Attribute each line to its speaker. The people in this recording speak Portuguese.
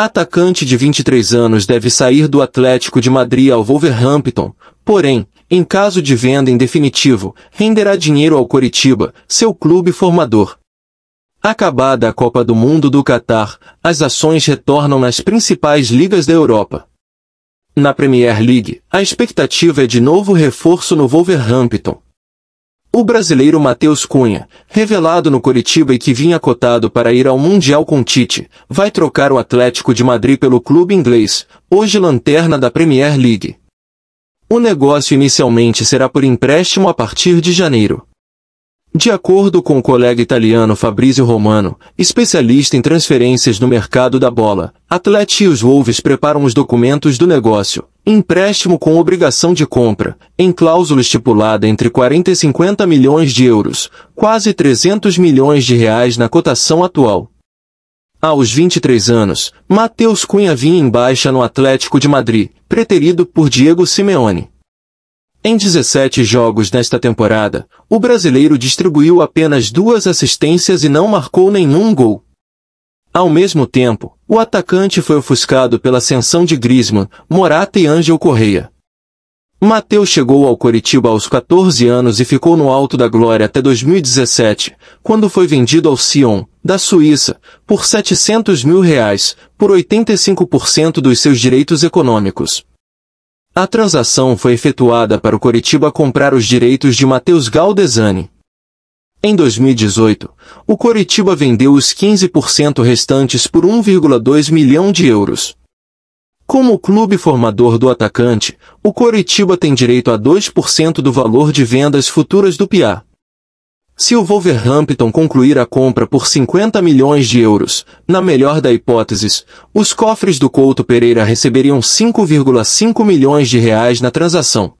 Speaker 1: Atacante de 23 anos deve sair do Atlético de Madrid ao Wolverhampton, porém, em caso de venda em definitivo, renderá dinheiro ao Coritiba, seu clube formador. Acabada a Copa do Mundo do Catar, as ações retornam nas principais ligas da Europa. Na Premier League, a expectativa é de novo reforço no Wolverhampton, o brasileiro Matheus Cunha, revelado no Coritiba e que vinha cotado para ir ao Mundial com Tite, vai trocar o Atlético de Madrid pelo clube inglês, hoje lanterna da Premier League. O negócio inicialmente será por empréstimo a partir de janeiro. De acordo com o colega italiano Fabrizio Romano, especialista em transferências no mercado da bola, Atleti e os Wolves preparam os documentos do negócio, empréstimo com obrigação de compra, em cláusula estipulada entre 40 e 50 milhões de euros, quase 300 milhões de reais na cotação atual. Aos 23 anos, Matheus Cunha vinha em baixa no Atlético de Madrid, preterido por Diego Simeone. Em 17 jogos nesta temporada, o brasileiro distribuiu apenas duas assistências e não marcou nenhum gol. Ao mesmo tempo, o atacante foi ofuscado pela ascensão de Griezmann, Morata e Ângel Correia. Mateus chegou ao Coritiba aos 14 anos e ficou no alto da glória até 2017, quando foi vendido ao Sion, da Suíça, por 700 mil reais, por 85% dos seus direitos econômicos. A transação foi efetuada para o Coritiba comprar os direitos de Mateus Galdesani. Em 2018, o Coritiba vendeu os 15% restantes por 1,2 milhão de euros. Como clube formador do atacante, o Coritiba tem direito a 2% do valor de vendas futuras do PIA. Se o Wolverhampton concluir a compra por 50 milhões de euros, na melhor da hipóteses, os cofres do Couto Pereira receberiam 5,5 milhões de reais na transação.